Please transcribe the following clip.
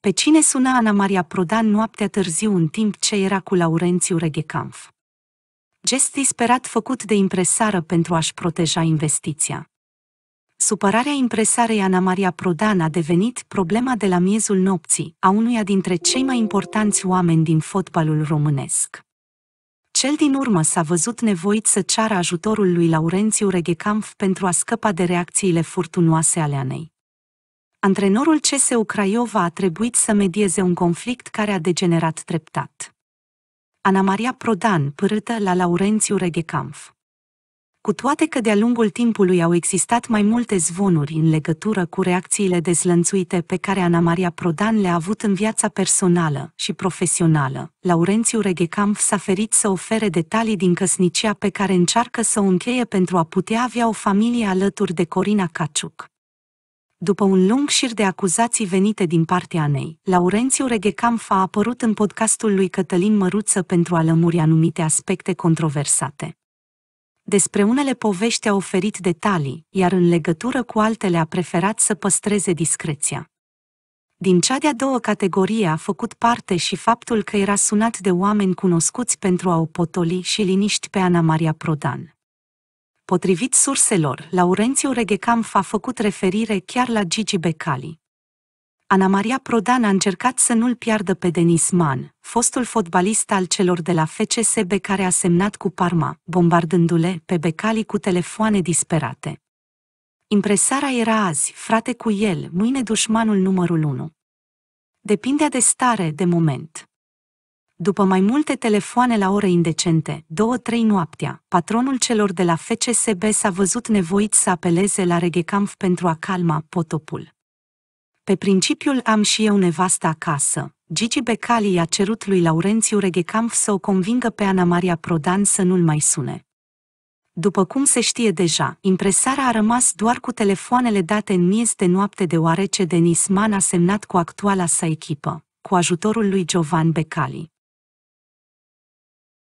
Pe cine suna Ana Maria Prodan noaptea târziu în timp ce era cu Laurențiu Reghecamf? Gest disperat făcut de impresară pentru a-și proteja investiția. Supărarea impresarei Ana Maria Prodan a devenit problema de la miezul nopții a unuia dintre cei mai importanți oameni din fotbalul românesc. Cel din urmă s-a văzut nevoit să ceară ajutorul lui Laurențiu Reghecamf pentru a scăpa de reacțiile furtunoase ale Anei antrenorul CSU Craiova a trebuit să medieze un conflict care a degenerat treptat. Ana Maria Prodan, părâtă la Laurențiu Reghecamf. Cu toate că de-a lungul timpului au existat mai multe zvonuri în legătură cu reacțiile dezlănțuite pe care Ana Maria Prodan le-a avut în viața personală și profesională, Laurențiu Regecamp s-a ferit să ofere detalii din căsnicia pe care încearcă să o încheie pentru a putea avea o familie alături de Corina Caciuc. După un lung șir de acuzații venite din partea Anei, Laurențiu Reghecamf a apărut în podcastul lui Cătălin Măruță pentru a lămuri anumite aspecte controversate. Despre unele povești a oferit detalii, iar în legătură cu altele a preferat să păstreze discreția. Din cea de-a doua categorie a făcut parte și faptul că era sunat de oameni cunoscuți pentru a o potoli și liniști pe Ana Maria Prodan. Potrivit surselor, Laurențiu Reghecam a făcut referire chiar la Gigi Becali. Ana Maria Prodan a încercat să nu-l piardă pe Denis Man, fostul fotbalist al celor de la FCSB care a semnat cu Parma, bombardându-le pe Becali cu telefoane disperate. Impresara era azi, frate cu el, mâine dușmanul numărul 1. Depindea de stare, de moment. După mai multe telefoane la ore indecente, două-trei noaptea, patronul celor de la FCSB s-a văzut nevoit să apeleze la Reghecamp pentru a calma potopul. Pe principiul am și eu nevasta acasă, Gigi Becali i-a cerut lui Laurențiu Reghecamp să o convingă pe Ana Maria Prodan să nu-l mai sune. După cum se știe deja, impresarea a rămas doar cu telefoanele date în miez de noapte deoarece Denis Man a semnat cu actuala sa echipă, cu ajutorul lui Giovan Becali.